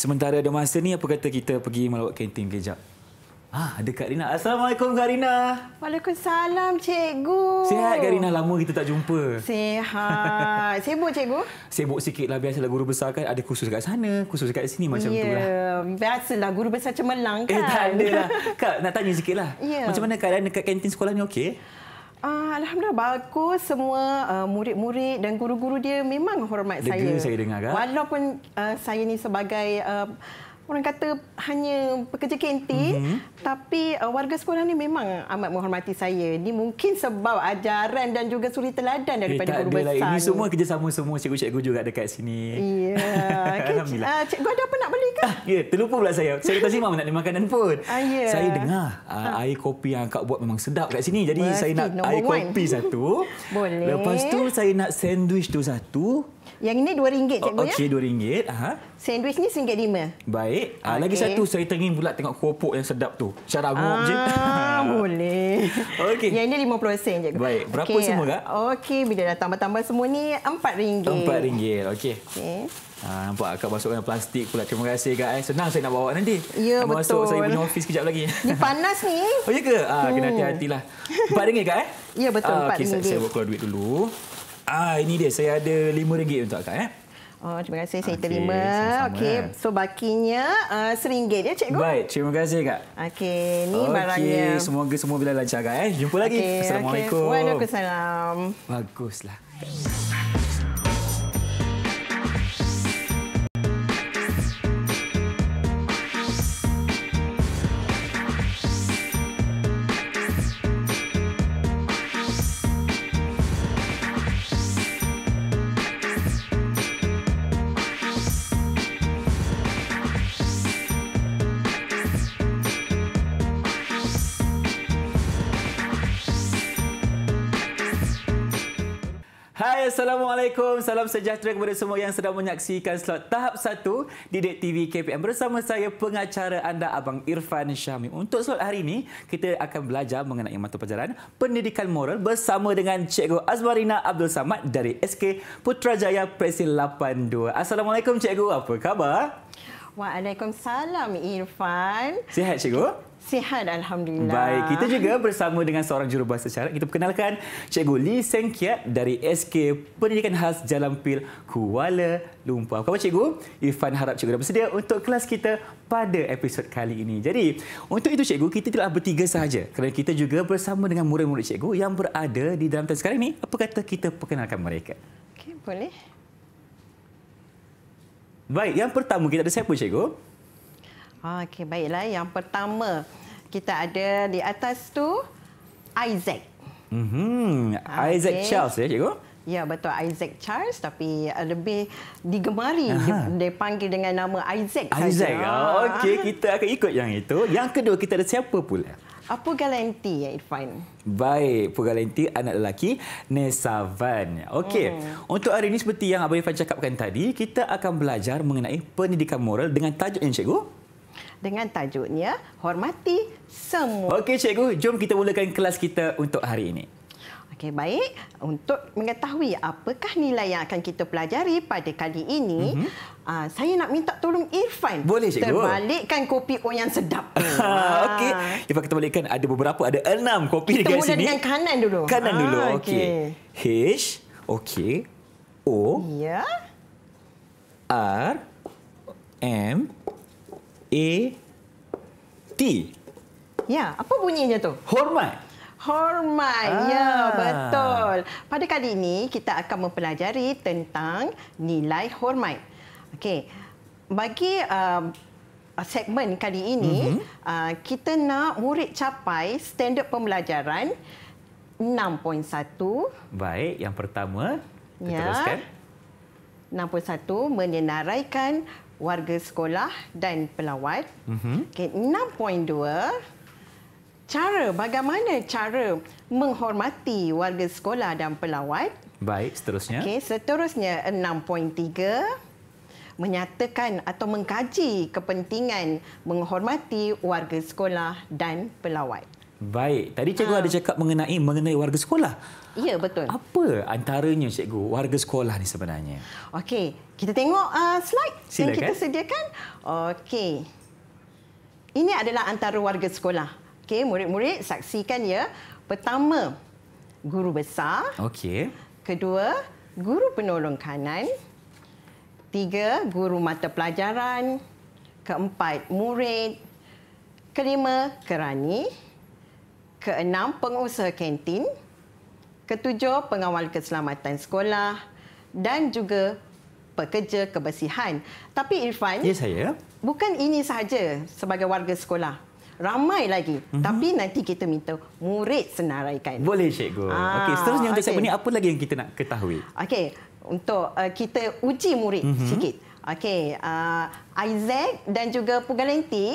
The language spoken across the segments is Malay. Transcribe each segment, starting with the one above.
Sementara ada masa ni apa kata kita pergi melawat kantin kejap. Ah, ada Kak Rina. Assalamualaikum Kak Rina. Waalaikumsalam cikgu. Sihat Kak Rina lama kita tak jumpa. Sihat. Sibuk cikgu? Sibuk sikitlah biasalah guru besar kan ada kursus dekat sana, kursus dekat sini macam yeah. tu lah. Ya, biasalah guru besar cemerlang kan. Eh, tak kan. ada lah. Kak nak tanya sikitlah. Yeah. Macam mana keadaan dekat kantin sekolah ni okey? Uh, Alhamdulillah bagus semua uh, murid-murid dan guru-guru dia memang hormat Degu saya. Degil saya dengar kan. Walaupun uh, saya ni sebagai uh, orang kata hanya pekerja kantin mm-hmm. tapi uh, warga sekolah ni memang amat menghormati saya ni mungkin sebab ajaran dan juga suri teladan eh, daripada eh, guru besar ini ni. semua kerjasama semua cikgu-cikgu juga dekat sini ya yeah. alhamdulillah uh, cikgu ada apa nak beli ke ah, ya yeah, terlupa pula saya saya kata simak nak makanan pun ah, yeah. saya dengar uh, ha. air kopi yang akak buat memang sedap kat sini jadi Berarti, saya nak air one. kopi satu boleh lepas tu saya nak sandwich tu satu yang ini dua ringgit. cikgu okay, ya. Okey dua ringgit. Ha. Sandwich ni rm lima. Baik. Ah, okay. lagi satu saya teringin pula tengok keropok yang sedap tu. Cara aku je. Ah, boleh. Okey. Yang ini lima puluh sen cikgu. Baik. Berapa okay. semua kak? Okey bila dah tambah-tambah semua ni empat ringgit. Empat ringgit. Okey. Okey. Ha, nampak akak masuk dengan plastik pula. Terima kasih kak. Eh. Senang saya nak bawa nanti. Ya Amu betul. Masuk saya punya office kejap lagi. Ni panas ni. Oh ya ke? Ha, kena hmm. hati-hatilah. rm ringgit kak eh? Ya betul RM4. Ha, Okey saya buat keluar duit dulu. Ah ini dia saya ada RM5 untuk akak eh. Oh terima kasih saya okay, terima. Okey so bakinya ah, RM1 ya cikgu. Baik terima kasih kak. Okey ni okay, barangnya. Okey semoga semua bila lancar kak eh. Jumpa lagi. Okay, Assalamualaikum. Okay. Waalaikumsalam. Baguslah. Baguslah. Assalamualaikum, salam sejahtera kepada semua yang sedang menyaksikan slot tahap 1 di Dek TV KPM bersama saya pengacara anda Abang Irfan Syami. Untuk slot hari ini, kita akan belajar mengenai mata pelajaran pendidikan moral bersama dengan Cikgu Azmarina Abdul Samad dari SK Putrajaya Presin 82. Assalamualaikum Cikgu, apa khabar? Waalaikumsalam Irfan. Sihat cikgu? Sihat alhamdulillah. Baik, kita juga bersama dengan seorang jurubahasa syarat. Kita perkenalkan Cikgu Lee Seng dari SK Pendidikan Khas Jalan Pil Kuala Lumpur. Apa khabar cikgu? Irfan harap cikgu dah bersedia untuk kelas kita pada episod kali ini. Jadi, untuk itu cikgu, kita tidak bertiga sahaja. Kerana kita juga bersama dengan murid-murid cikgu yang berada di dalam tahun sekarang ini. Apa kata kita perkenalkan mereka? Okey, boleh. Baik, yang pertama kita ada siapa cikgu? Ah, okey, baiklah. Yang pertama kita ada di atas tu Isaac. Mhm, Isaac okay. Charles ya cikgu? Ya, betul Isaac Charles tapi ah, lebih digemari dipanggil dengan nama Isaac. Isaac. Oh, Okey, kita akan ikut yang itu. Yang kedua kita ada siapa pula? Apa galanti ya Irfan? Baik, apa galanti anak lelaki Nesavan Van. Okey. Hmm. Untuk hari ini seperti yang Abang Irfan cakapkan tadi, kita akan belajar mengenai pendidikan moral dengan tajuk yang cikgu dengan tajuknya Hormati Semua. Okey cikgu, jom kita mulakan kelas kita untuk hari ini. Okey, baik. Untuk mengetahui apakah nilai yang akan kita pelajari pada kali ini, mm-hmm. saya nak minta tolong Irfan Boleh, terbalikkan kopi O yang sedap. Ah, okey, ah. Irfan kita balikkan ada beberapa, ada enam kopi kita dekat sini. Kita mula dengan kanan dulu. Kanan ah, dulu, okey. Okay. H, okey. O. Ya. R. M. A. T. Ya, apa bunyinya tu? Hormat hormat. Ya, ah. Ya, betul. Pada kali ini kita akan mempelajari tentang nilai hormat. Okey. Bagi uh, segmen kali ini, mm-hmm. uh, kita nak murid capai standard pembelajaran 6.1. Baik, yang pertama, kita ya. teruskan. 6.1 menyenaraikan warga sekolah dan pelawat. Mm-hmm. Okey, 6.2 cara bagaimana cara menghormati warga sekolah dan pelawat. Baik, seterusnya. Okey, seterusnya 6.3 menyatakan atau mengkaji kepentingan menghormati warga sekolah dan pelawat. Baik, tadi cikgu ha. ada cakap mengenai mengenai warga sekolah. Ya, betul. Apa antaranya cikgu warga sekolah ni sebenarnya? Okey, kita tengok uh, slide Silakan. yang kita sediakan. Okey. Ini adalah antara warga sekolah. Okey, murid-murid saksikan ya. Pertama, guru besar. Okey. Kedua, guru penolong kanan. Tiga, guru mata pelajaran. Keempat, murid. Kelima, kerani. Keenam, pengusaha kantin. Ketujuh, pengawal keselamatan sekolah. Dan juga pekerja kebersihan. Tapi Irfan, ya, saya. bukan ini sahaja sebagai warga sekolah ramai lagi. Mm-hmm. Tapi nanti kita minta murid senaraikan. Boleh cikgu. Ah, okey, seterusnya untuk okay. segmen ini apa lagi yang kita nak ketahui? Okey, untuk uh, kita uji murid mm-hmm. sikit. Okey, uh, Isaac dan juga Pugalenti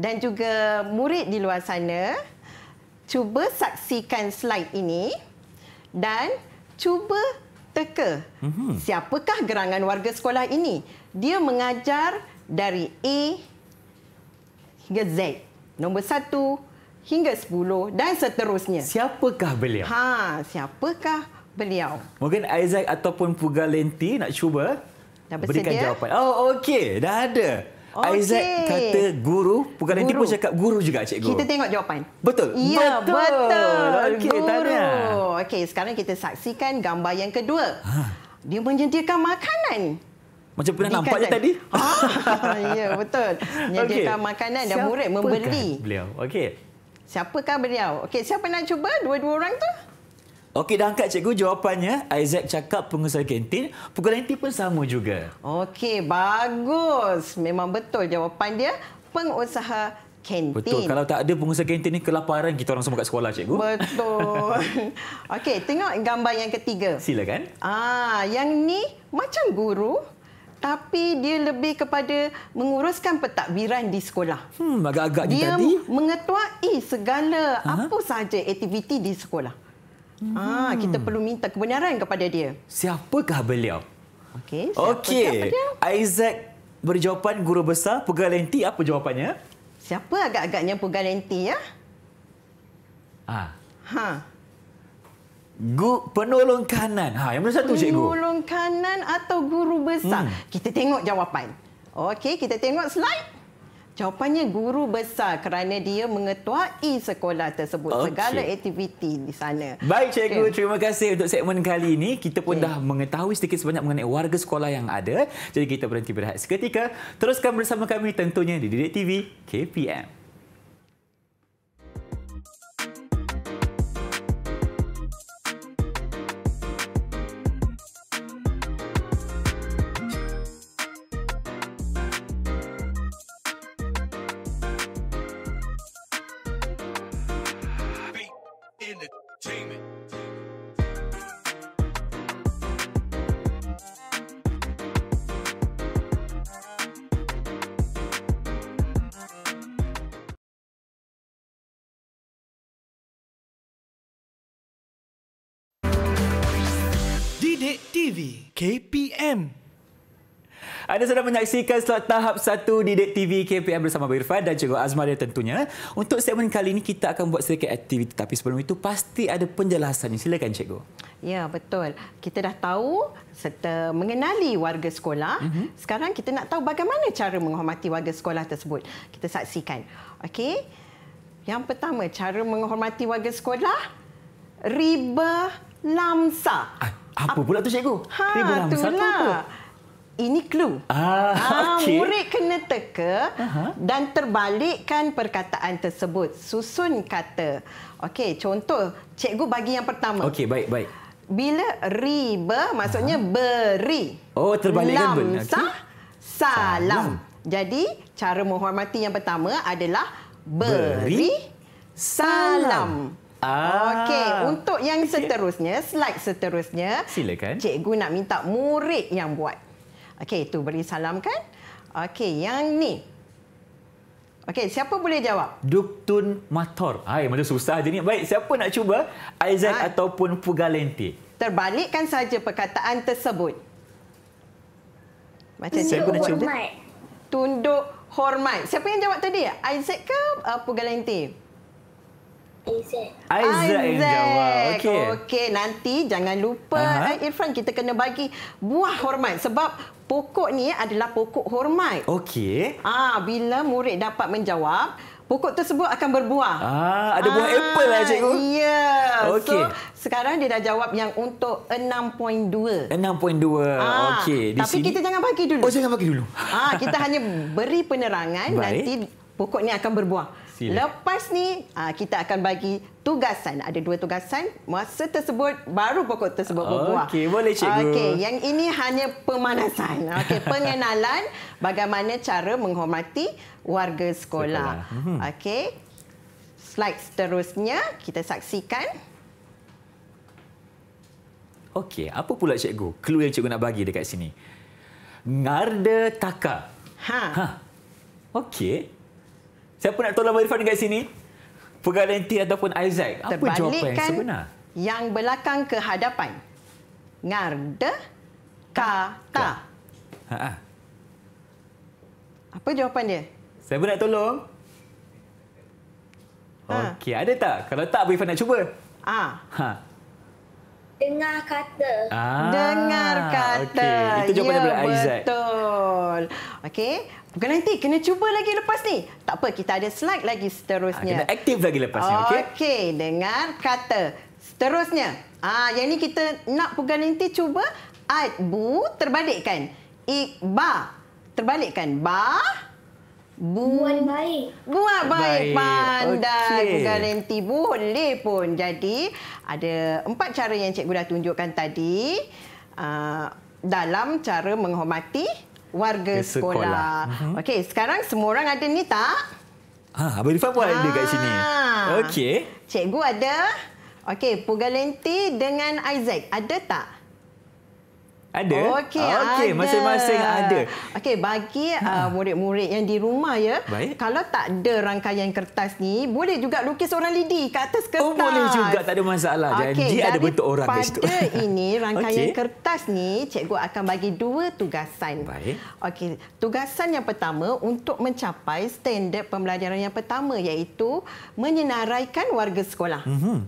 dan juga murid di luar sana cuba saksikan slide ini dan cuba teka mm-hmm. siapakah gerangan warga sekolah ini? Dia mengajar dari A hingga Z. Nombor satu hingga sepuluh dan seterusnya. Siapakah beliau? Ha, siapakah beliau? Mungkin Isaac ataupun Pugalenti nak cuba berikan jawapan. Oh, okey. Dah ada. Okay. Isaac kata guru, bukan nanti pun cakap guru juga cikgu. Kita tengok jawapan. Betul. Ya, betul. betul. Okey, Okey, sekarang kita saksikan gambar yang kedua. Ha. Dia menyediakan makanan. Macam pernah Dikat nampak je tadi. Ha? ya, betul. Menyediakan okay. makanan dan murid membeli. Kan beliau. Okey. Siapakah beliau? Okey, siapa nak cuba dua-dua orang tu? Okey, dah angkat cikgu jawapannya. Isaac cakap pengusaha kantin. Pukul 90 pun sama juga. Okey, bagus. Memang betul jawapan dia. Pengusaha kantin. Betul. Kalau tak ada pengusaha kantin ni, kelaparan kita orang semua kat sekolah, cikgu. Betul. Okey, tengok gambar yang ketiga. Silakan. Ah, Yang ni macam guru, tapi dia lebih kepada menguruskan pentadbiran di sekolah. Hmm, agak-agak dia tadi. mengetuai segala Aha. apa sahaja aktiviti di sekolah. Hmm. Ah, kita perlu minta kebenaran kepada dia. Siapakah beliau? Okey. Okey. Isaac berjawapan guru besar Pegalenti apa jawapannya? Siapa agak-agaknya Pegalenti ya? Ah. Ha. Gu, penolong kanan. Ha, yang mana satu penolong cikgu? Penolong kanan atau guru besar? Hmm. Kita tengok jawapan. Okey, kita tengok slide. Jawapannya guru besar kerana dia mengetuai sekolah tersebut. Okay. Segala aktiviti di sana. Baik, cikgu. Okay. Terima kasih untuk segmen kali ini. Kita pun okay. dah mengetahui sedikit sebanyak mengenai warga sekolah yang ada. Jadi kita berhenti berehat seketika. Teruskan bersama kami tentunya di Didik TV KPM. KPM. Anda sudah menyaksikan slot tahap 1 di Dek TV KPM bersama Irfan dan juga Azmar dia tentunya. Untuk segmen kali ini kita akan buat sedikit aktiviti tapi sebelum itu pasti ada penjelasannya. Silakan cikgu. Ya, betul. Kita dah tahu serta mengenali warga sekolah. Uh-huh. Sekarang kita nak tahu bagaimana cara menghormati warga sekolah tersebut. Kita saksikan. Okey. Yang pertama, cara menghormati warga sekolah riba Lamsa. Apa, ah, apa pula tu cikgu? Ha, Kribu Lamsa itulah. tu apa? Ini clue. Ah, ha, ah, okay. Murid kena teka dan terbalikkan perkataan tersebut. Susun kata. Okey, contoh. Cikgu bagi yang pertama. Okey, baik, baik. Bila riba, maksudnya Aha. beri. Oh, terbalikkan beri. Lamsa, okay. salam. Jadi, cara menghormati yang pertama adalah beri, beri salam. salam. Ah. Okey, untuk yang seterusnya, slide seterusnya. Silakan. Cikgu nak minta murid yang buat. Okey, itu beri salam kan? Okey, yang ni. Okey, siapa boleh jawab? Duktun Mator. Hai, ah, mana susah je ni. Baik, siapa nak cuba? Isaac ha. ataupun Pugalenti. Terbalikkan saja perkataan tersebut. Macam ni. Tunduk hormat. Tunduk hormat. Siapa yang jawab tadi? Isaac ke uh, Pugalenti. Aizat. Aizat yang jawab. Okey. Okey, nanti jangan lupa uh eh, -huh. Irfan kita kena bagi buah hormat sebab pokok ni adalah pokok hormat. Okey. Ah, bila murid dapat menjawab Pokok tersebut akan berbuah. Ah, ada buah ah, apple lah cikgu. Ya. Yeah. Okey. So, sekarang dia dah jawab yang untuk 6.2. 6.2. Ah, Okey. Tapi sini? kita jangan bagi dulu. Oh, jangan bagi dulu. Ah, kita hanya beri penerangan Baik. nanti pokok ni akan berbuah. Sila. Lepas ni ah, kita akan bagi tugasan. Ada dua tugasan. Masa tersebut baru pokok tersebut berbuah. Okey, boleh cikgu. Okey, yang ini hanya pemanasan. Okey, pengenalan bagaimana cara menghormati warga sekolah. sekolah. Hmm. Okey. Slide seterusnya kita saksikan. Okey, apa pula cikgu? Clue yang cikgu nak bagi dekat sini. Ngarda Taka. Ha. Ha. Okey. Siapa nak tolong Irfan dekat sini? Pegaranti ataupun Isaac. Apa Terbalikkan jawapan yang sebenar? Yang belakang ke hadapan. Ngarda kata. Ha, ha Apa jawapan dia? Saya pun nak tolong. Ha. Okey, ada tak? Kalau tak, Irfan nak cuba. Ha. ha. Dengar kata. Ah. Dengar kata. Okay. Itu jawapan ya, daripada Isaac. Betul. Okey, Bukan nanti, kena cuba lagi lepas ni. Tak apa, kita ada slide lagi seterusnya. Ha, kena aktif lagi lepas ni, okey? Okey, dengar kata. Seterusnya, ha, yang ni kita nak bukan nanti cuba. Ad bu terbalikkan. Ik ba terbalikkan. Ba Bu. Buat baik. Buat baik. baik. Pandai. Okay. Garanti boleh pun. Jadi, ada empat cara yang cikgu dah tunjukkan tadi. Uh, dalam cara menghormati warga sekolah. sekolah. Mm-hmm. Okey, sekarang semua orang ada ni tak? Ha, Abang Irfan pun ha. ada kat sini. Ah. Okey. Cikgu ada. Okey, Pugalenti dengan Isaac ada tak? Ada? Okey, okay, masing-masing ada. Okey, bagi hmm. uh, murid-murid uh, yang di rumah ya, Baik. kalau tak ada rangkaian kertas ni, boleh juga lukis orang lidi ke atas kertas. Oh, boleh juga, tak ada masalah. Okay, Jadi ada bentuk orang di situ. Pada ini, rangkaian okay. kertas ni, cikgu akan bagi dua tugasan. Baik. Okey, tugasan yang pertama untuk mencapai standar pembelajaran yang pertama iaitu menyenaraikan warga sekolah. Mm -hmm.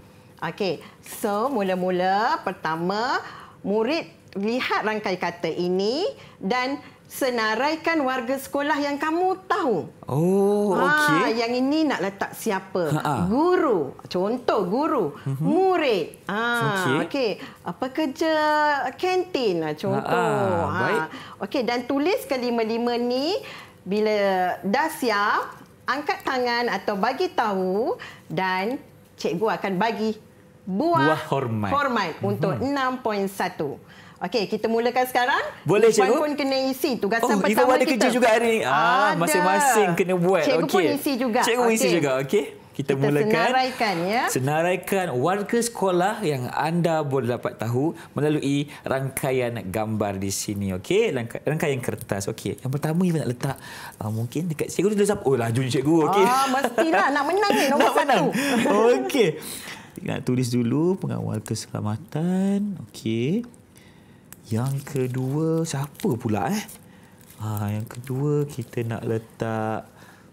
Okey, so mula-mula pertama, murid lihat rangkai kata ini dan senaraikan warga sekolah yang kamu tahu. Oh, ha, okey. Ha, yang ini nak letak siapa? Ha-ha. Guru. Contoh guru, mm-hmm. murid. Ha, okey. Okay. Apa kerja kantin lah, contoh. Ha-ha. Baik. Okey, dan tulis kelima-lima ni bila dah siap, angkat tangan atau bagi tahu dan cikgu akan bagi buah, buah hormat. Hormat untuk mm-hmm. 6.1. Okey, kita mulakan sekarang. Boleh, Cikgu. Tuan pun kena isi tugasan oh, pertama kita. Oh, ada kerja juga hari ini. Ah, masing-masing kena buat. Cikgu okay. pun isi juga. Cikgu okay. isi juga, okey. Kita, kita mulakan. senaraikan, ya. Senaraikan warga sekolah yang anda boleh dapat tahu melalui rangkaian gambar di sini, okey. rangkaian kertas, okey. Yang pertama yang nak letak, uh, mungkin dekat cikgu dulu. Oh, laju cikgu, okey. Ah, mestilah nak menang ni, nak Menang. Okey. Nak tulis dulu pengawal keselamatan. Okey. Yang kedua siapa pula eh? Ha, yang kedua kita nak letak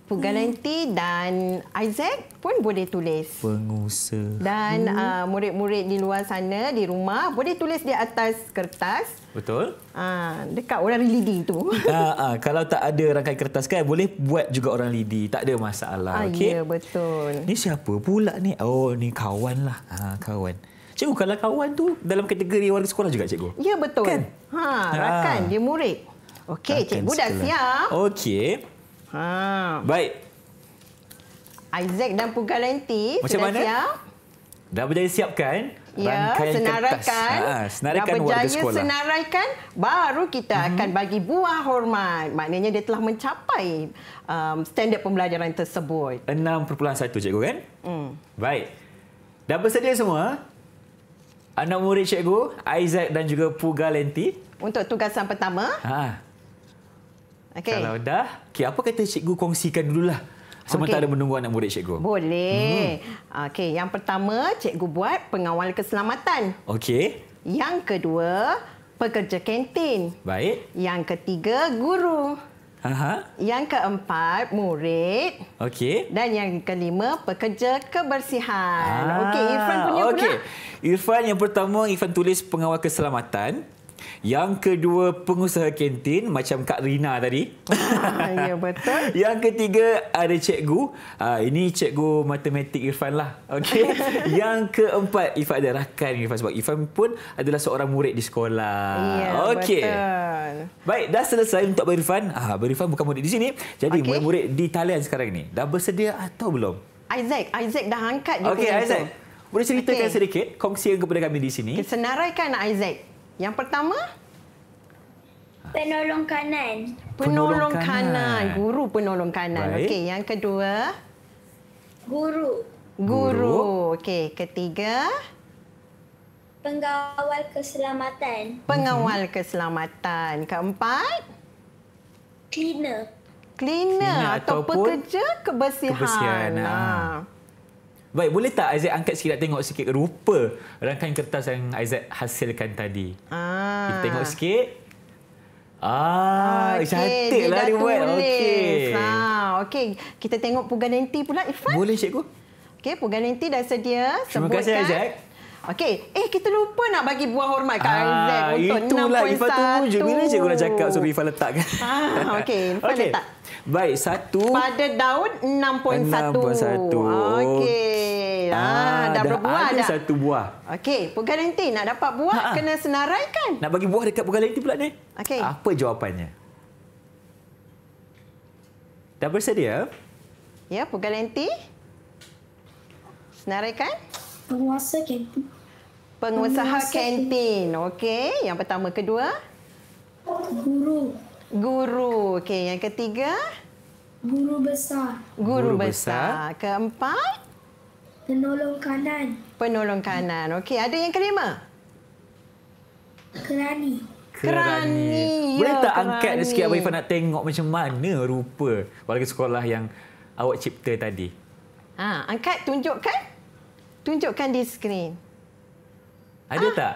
Pengganti hmm. dan Isaac pun boleh tulis. Pengusaha. Dan uh, murid-murid uh, di luar sana di rumah boleh tulis di atas kertas. Betul. Ah uh, dekat orang lidi itu. Ah uh, uh, kalau tak ada rangkaian kertas kan boleh buat juga orang lidi. Tak ada masalah. Uh, ah, okay? Ya, betul. Ini siapa pula ni? Oh ni kawan lah. Ha uh, kawan. Cikgu kalau kawan tu dalam kategori orang sekolah juga cikgu. Ya betul. Kan? Ha, ah. rakan ha. dia murid. Okey, cikgu dah siap. Okey. Ha. Baik. Isaac dan Pugalenti Macam sudah mana? siap. Dah berjaya siapkan ya, rangkaian senaraikan. kertas. Ah, ha, senaraikan dah berjaya warga sekolah. senaraikan, baru kita hmm. akan bagi buah hormat. Maknanya dia telah mencapai um, standard pembelajaran tersebut. 6.1 cikgu kan? Hmm. Baik. Dah bersedia semua? anak murid cikgu Isaac dan juga Pu Galenti untuk tugasan pertama. Ha. Okay. Kalau dah, okay, apa kata cikgu kongsikan dulu lah. Sementara okay. ada menunggu anak murid cikgu. Boleh. Hmm. Okey, yang pertama cikgu buat pengawal keselamatan. Okey. Yang kedua, pekerja kantin. Baik. Yang ketiga, guru. Aha. Yang keempat, murid. Okey. Dan yang kelima, pekerja kebersihan. Ah. Okey, Irfan punya okay. pula. Okey. Irfan yang pertama, Irfan tulis pengawal keselamatan. Yang kedua pengusaha kantin macam Kak Rina tadi. Ah, ya betul. yang ketiga ada cikgu. Ah, ini cikgu matematik Irfan lah. Okey. yang keempat Irfan ada rakan Irfan sebab Irfan pun adalah seorang murid di sekolah. Ya, Okey. Baik, dah selesai untuk Abang Irfan. Ah, Abang Irfan bukan murid di sini. Jadi okay. murid-murid di talian sekarang ni. Dah bersedia atau belum? Isaac, Isaac dah angkat dia. Okey, Isaac. Boleh ceritakan okay. sedikit, kongsi kepada kami di sini. Okay, senaraikan Isaac. Yang pertama? Penolong kanan. Penolong, penolong kanan. kanan. Guru penolong kanan. Okey, yang kedua? Guru. Guru. Okey, ketiga? Pengawal keselamatan. Pengawal keselamatan. Keempat? Cleaner. Cleaner, Cleaner atau pekerja kebersihan. kebersihan. Ha. Baik, boleh tak Aizat angkat sikit nak tengok sikit rupa rangkaian kertas yang Aizat hasilkan tadi? Ah. Kita tengok sikit. Ah, okay. cantik lah dia buat. Okey. Ha, okey. Kita tengok pugan nanti pula Ifan. Boleh cikgu? Okey, pugan nanti dah sedia Terima sebutkan. Terima kasih Aizat. Okey, eh kita lupa nak bagi buah hormat kat ah, Aizat ah, untuk 6.1. Itulah, Ifan tunggu je. Bila cikgu nak cakap suruh Ifan letak kan? Ah, okey, Ifan okay. letak. Baik, satu. Pada daun 6.1. 6.1. Ah, okey. Ah, dah, dah berapa ada dah? Ada satu buah. Okey, pegal nanti nak dapat buah ha -ha. kena senaraikan. Nak bagi buah dekat pegal nanti pula ni. Okey. Apa jawapannya? Dah bersedia? Ya, pegal nanti. Senaraikan. Penguasa kantin. Pengusaha kantin. Okey, yang pertama kedua? Guru. Guru. Okey, yang ketiga? Guru besar. Guru, Guru besar. besar. Keempat? Penolong kanan. Penolong kanan. Okey, ada yang kelima? Kerani. Kerani. Boleh ya, tak kerani. angkat sikit Abang Ifan nak tengok macam mana rupa warga sekolah yang awak cipta tadi? Ha, angkat, tunjukkan. Tunjukkan di skrin. Ada ah. tak?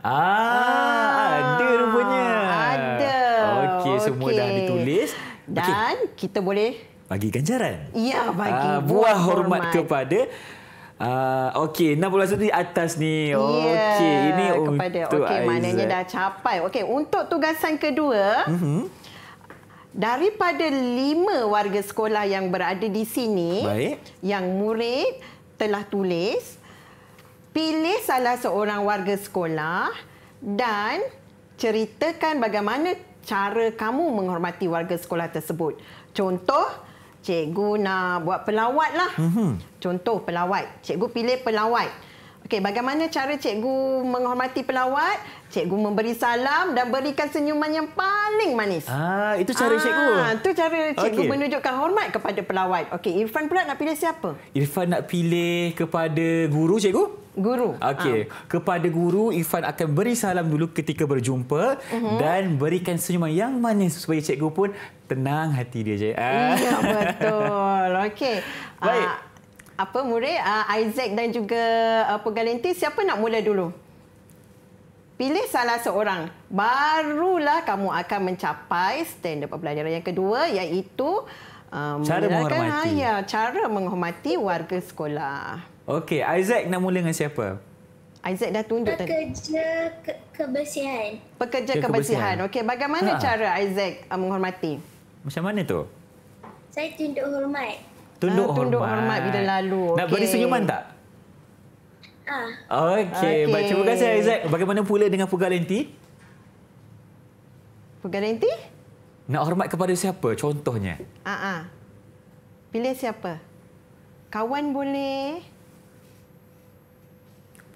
Ah, ah, ada rupanya. Ada. Okey, semua dah ditulis. Dan okay. kita boleh bagi ganjaran. Ya, bagi uh, buah hormat kepada Uh, okey, 61 di atas ni. Yeah, okey, ini kepada, untuk okay, Aizat. Maknanya dah capai. Okey, untuk tugasan kedua, mm-hmm. daripada lima warga sekolah yang berada di sini, Baik. yang murid telah tulis, pilih salah seorang warga sekolah dan ceritakan bagaimana cara kamu menghormati warga sekolah tersebut. Contoh, cikgu nak buat pelawat lah. Mm-hmm. Contoh pelawat. Cikgu pilih pelawat. Okey, bagaimana cara cikgu menghormati pelawat? Cikgu memberi salam dan berikan senyuman yang paling manis. Ah, itu cara ah, cikgu. Itu cara cikgu okay. menunjukkan hormat kepada pelawat. Okey, Irfan pula nak pilih siapa? Irfan nak pilih kepada guru cikgu guru. Okey, um. kepada guru Irfan akan beri salam dulu ketika berjumpa uh mhm. -huh. dan berikan senyuman yang manis supaya cikgu pun tenang hati dia je. Ah. Ya betul. Okey. Baik. Uh, apa murid uh, Isaac dan juga uh, Pegalenti siapa nak mula dulu? Pilih salah seorang, barulah kamu akan mencapai standar pembelajaran yang kedua iaitu uh, cara menghormati. Ayah, ya, cara menghormati warga sekolah. Okey, Isaac nak mula dengan siapa? Isaac dah tunjuk tadi. Pekerja ke- kebersihan. Pekerja ke- kebersihan. kebersihan. Okey, bagaimana ha. cara Isaac uh, menghormati? Macam mana tu? Saya tunduk hormat. Tunduk, uh, tunduk hormat. hormat bila lalu. Okay. Nak beri senyuman tak? Ah. Okey, okay. baik. Terima kasih Isaac. Bagaimana pula dengan Pugalenti? Pugalenti? Nak hormat kepada siapa contohnya? Ah uh Pilih siapa? Kawan boleh,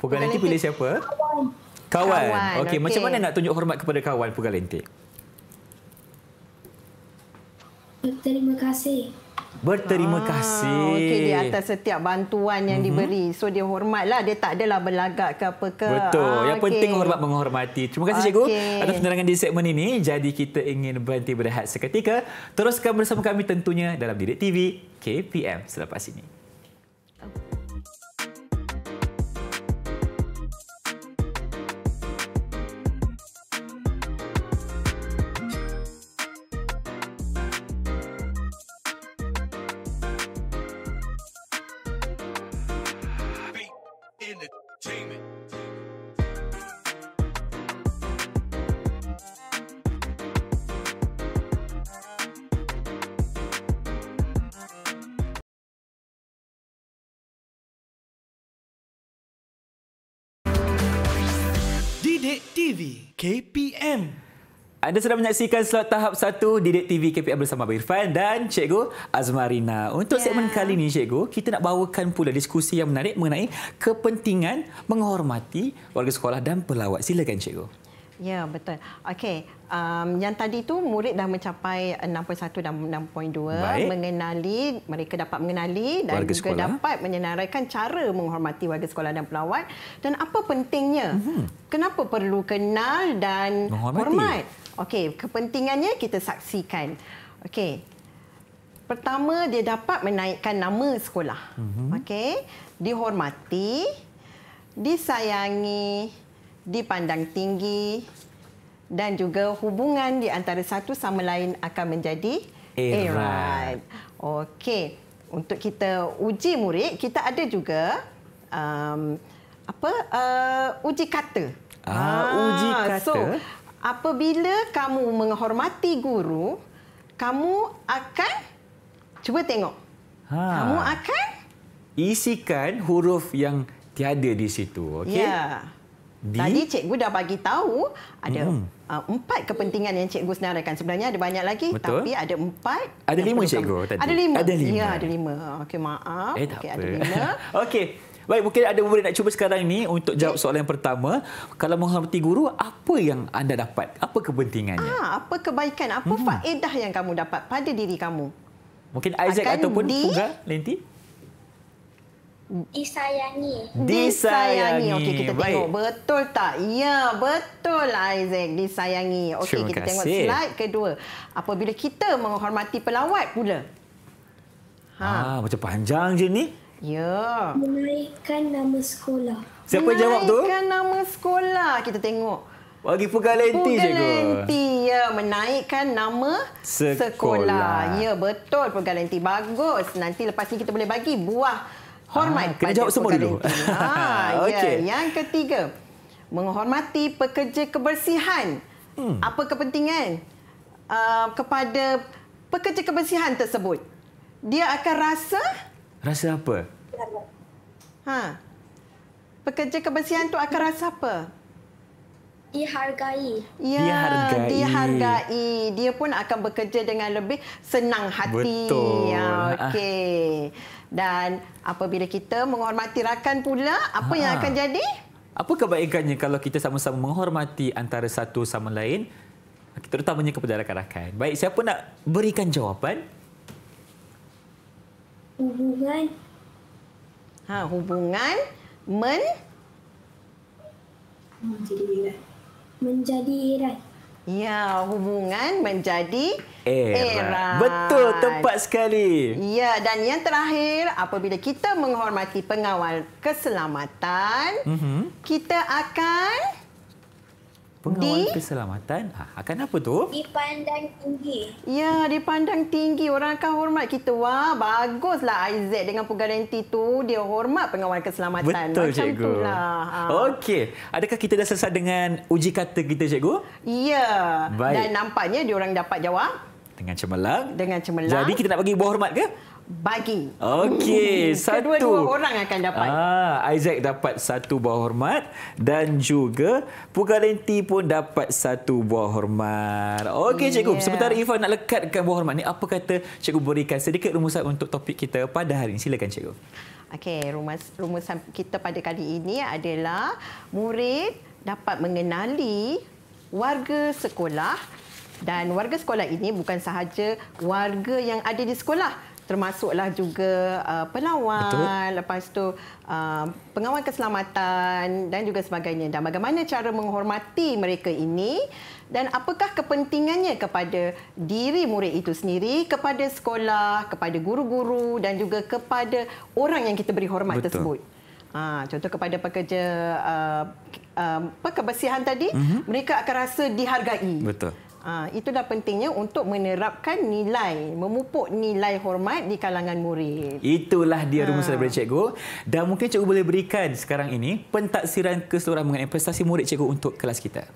Puga pilih siapa? Kawan. Kawan. kawan. Okey, okay. macam mana nak tunjuk hormat kepada kawan Puga Lentik? Terima kasih. Berterima ah, kasih. Okey, di atas setiap bantuan yang mm-hmm. diberi. So, dia hormatlah. Dia tak adalah berlagak ke apa ke. Betul. Ah, yang okay. penting hormat menghormati. Terima kasih, okay. Cikgu. Atas penerangan di segmen ini. Jadi, kita ingin berhenti berehat seketika. Teruskan bersama kami tentunya dalam Direk TV KPM selepas ini. KPM. Anda sedang menyaksikan slot tahap 1 Didik TV KPM bersama Abang Irfan dan Cikgu Azmarina. Untuk yeah. segmen kali ini, Cikgu, kita nak bawakan pula diskusi yang menarik mengenai kepentingan menghormati warga sekolah dan pelawat. Silakan, Cikgu. Ya, betul. Okey, um, yang tadi tu murid dah mencapai 6.1 dan 6.2 mengenali mereka dapat mengenali dan warga juga sekolah. dapat menyenaraikan cara menghormati warga sekolah dan pelawat dan apa pentingnya? Hmm. Kenapa perlu kenal dan menghormati. hormat? Okey, kepentingannya kita saksikan. Okey. Pertama dia dapat menaikkan nama sekolah. Hmm. Okey, dihormati, disayangi dipandang tinggi dan juga hubungan di antara satu sama lain akan menjadi erat. Okey, untuk kita uji murid, kita ada juga um, apa uh, uji kata. Ah, ah, uji kata. So, apabila kamu menghormati guru, kamu akan cuba tengok. Ha. Kamu akan isikan huruf yang tiada di situ, okey? Ya. Yeah. Di? Tadi cikgu dah bagi tahu ada hmm. empat kepentingan yang cikgu senaraikan. Sebenarnya ada banyak lagi Betul. tapi ada empat. Ada lima cikgu tadi. Ada lima. Ada lima. Ya, ada lima. Okey, maaf. Eh, tak okay, ada lima. Okey. Baik, mungkin ada boleh nak cuba sekarang ini untuk jawab soalan yang pertama. Kalau menghormati guru, apa yang anda dapat? Apa kepentingannya? Ah, apa kebaikan? Apa hmm. faedah yang kamu dapat pada diri kamu? Mungkin Isaac Akan ataupun di... Puga nanti? Disayangi. Disayangi. Okey, kita Baik. tengok betul tak? Ya, betul lah, Isaac. Disayangi. Okey, kita kasih. tengok slide kedua. Apabila kita menghormati pelawat pula. Ha. Ah, macam panjang je ni. Ya. Menaikkan nama sekolah. Siapa Menaikkan jawab tu? Menaikkan nama sekolah. Kita tengok. Bagi pegalenti, cikgu. Pegalenti, ya. Menaikkan nama sekolah. sekolah. Ya, betul pegalenti. Bagus. Nanti lepas ni kita boleh bagi buah hormat ah, kena jawab semua dulu. Ah, okay. ya. Yang ketiga, menghormati pekerja kebersihan. Hmm. Apa kepentingan uh, kepada pekerja kebersihan tersebut? Dia akan rasa rasa apa? Ha. Pekerja kebersihan tu akan rasa apa? Dihargai. Ya, dihargai. dihargai. Dia pun akan bekerja dengan lebih senang hati. Betul. Ya, okay. Ah dan apabila kita menghormati rakan pula apa yang ha. akan jadi apa kebaikannya kalau kita sama-sama menghormati antara satu sama lain terutamanya kepada rakan-rakan baik siapa nak berikan jawapan hubungan ha hubungan men menjadi erat menjadi erat Ya, hubungan menjadi era. era. Betul, tepat sekali. Ya, dan yang terakhir, apabila kita menghormati pengawal keselamatan, mm -hmm. kita akan... Pengawal di? Keselamatan ha, akan apa tu? Dipandang tinggi. Ya, dipandang tinggi. Orang akan hormat kita. Wah, baguslah Isaac dengan Pugaranti tu. Dia hormat pengawal keselamatan. Betul, Macam Cikgu. Macam itulah. Ha. Okey. Adakah kita dah selesai dengan uji kata kita, Cikgu? Ya. Baik. Dan nampaknya diorang dapat jawab. Dengan cemerlang. Dengan cemerlang. Jadi kita nak bagi buah hormat ke? bagi. Okey, satu. Kedua-dua orang akan dapat. Ah, Isaac dapat satu buah hormat dan juga Pugalenti pun dapat satu buah hormat. Okey, ya. cikgu. Sebentar Sementara Ifa nak lekatkan buah hormat ni, apa kata cikgu berikan sedikit rumusan untuk topik kita pada hari ini? Silakan cikgu. Okey, rumus rumusan kita pada kali ini adalah murid dapat mengenali warga sekolah dan warga sekolah ini bukan sahaja warga yang ada di sekolah termasuklah juga uh, pelawat lepas tu uh, pengawal keselamatan dan juga sebagainya dan bagaimana cara menghormati mereka ini dan apakah kepentingannya kepada diri murid itu sendiri kepada sekolah kepada guru-guru dan juga kepada orang yang kita beri hormat Betul. tersebut Ha, contoh kepada pekerja uh, uh, um, kebersihan tadi, mm-hmm. mereka akan rasa dihargai. Betul. Ha, itulah pentingnya untuk menerapkan nilai, memupuk nilai hormat di kalangan murid. Itulah dia rumus ha. daripada cikgu. Dan mungkin cikgu boleh berikan sekarang ini pentaksiran keseluruhan mengenai prestasi murid cikgu untuk kelas kita.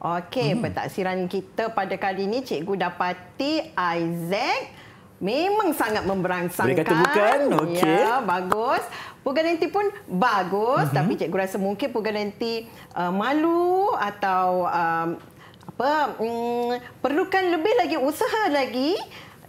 Okey, hmm. pentaksiran kita pada kali ini cikgu dapati Isaac memang sangat memberangsangkan. Dia kata bukan, ya, okey. Ya, bagus. Pugan nanti pun bagus, hmm. tapi mhm. cikgu rasa mungkin Pugan nanti uh, malu atau... Uh, apa mm, perlukan lebih lagi usaha lagi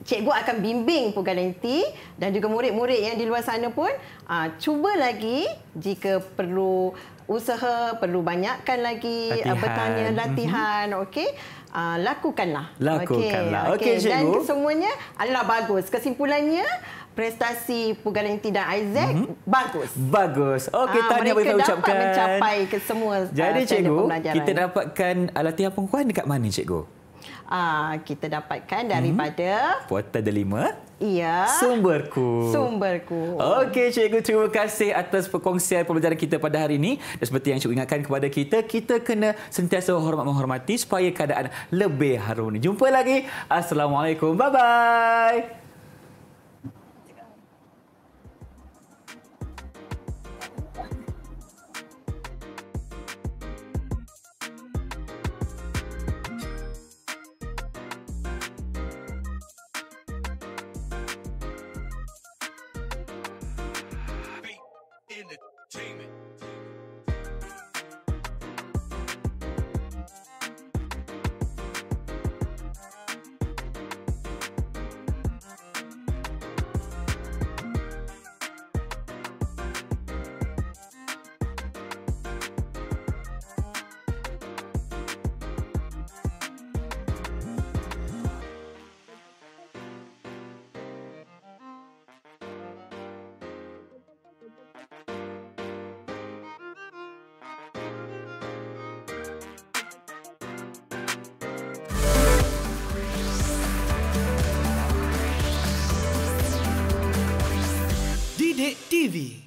cikgu akan bimbing pugal nanti dan juga murid-murid yang di luar sana pun uh, cuba lagi jika perlu usaha perlu banyakkan lagi ah, latihan. bertanya mhm. latihan mm-hmm. okey uh, lakukanlah lakukanlah okey okay, okay, cikgu dan semuanya adalah bagus kesimpulannya prestasi Puganenti dan Isaac mm -hmm. bagus. Bagus. Okey, ah, tanya boleh ucapkan. Mereka dapat mencapai ke semua ah, Jadi uh, cikgu, kita dapatkan alat ah, tiap pengkuan dekat mana cikgu? Ah, kita dapatkan daripada mm -hmm. Puata Delima. Ya. Sumberku. Sumberku. Okey, cikgu terima kasih atas perkongsian pembelajaran kita pada hari ini. Dan seperti yang cikgu ingatkan kepada kita, kita kena sentiasa hormat menghormati supaya keadaan lebih harmoni. Jumpa lagi. Assalamualaikum. Bye bye.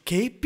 Cape